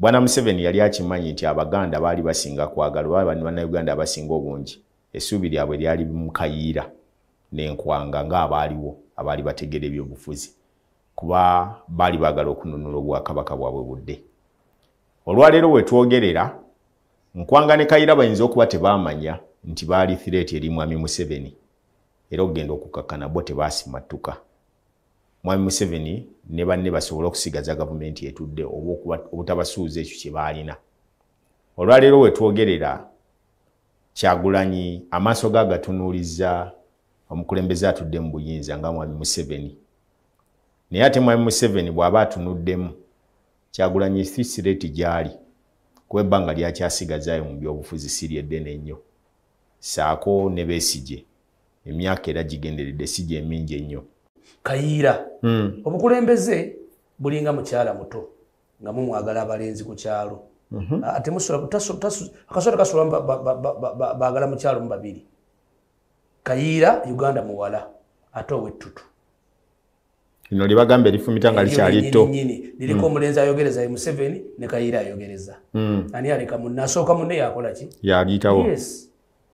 bwana museveni yali akimanyi nti abaganda baali basinga kwagala oba bannayuganda abasinga obungi essuubi lyabwe lyali mukayiira nenkwanga ngaabaaliwo abaali bategeera ebyobufuzi kuba baali baagala okununula obwakabaka bwabwe budde olwaleero we twogerera nkwanga ne kayira bayinza okuba tebaamanya nti baali thireeti eri mwami museveni era okugenda okukakkana bo tebaasimattuka mwami museveni ne banne basobole okusigaza gavumenti etudde oba obutabasuuza ekyo kye baalina olwaleero we twogerera kyagulanyi amaaso ga gatunuuliza omukulembeze atudde mu buyinza nga mwami museveni naye ate mwami museveni bw'aba atunuddemu kyagulanyi sisireti gy'ali kuba ebbanga lyakyasigazayo mu byobufuzi siri eddene ennyo ssaako ne beesije emyaka era gigenderedde sije emingi ennyo kayiira mm. obukulembeze bulinga mukyala muto nga mumwagala abalenzi ku kyalo mhm. akasola kasola baagala mukyalo mu babiri kayiira uganda muwala ate owettutu lino libagamba erifumita nga likyali ettonyini liriko mm. omulenzi ayogereza museveni ne kayiira ayogereza mm. ani aleka munasooka mune yakolaki yaliyitawo yes.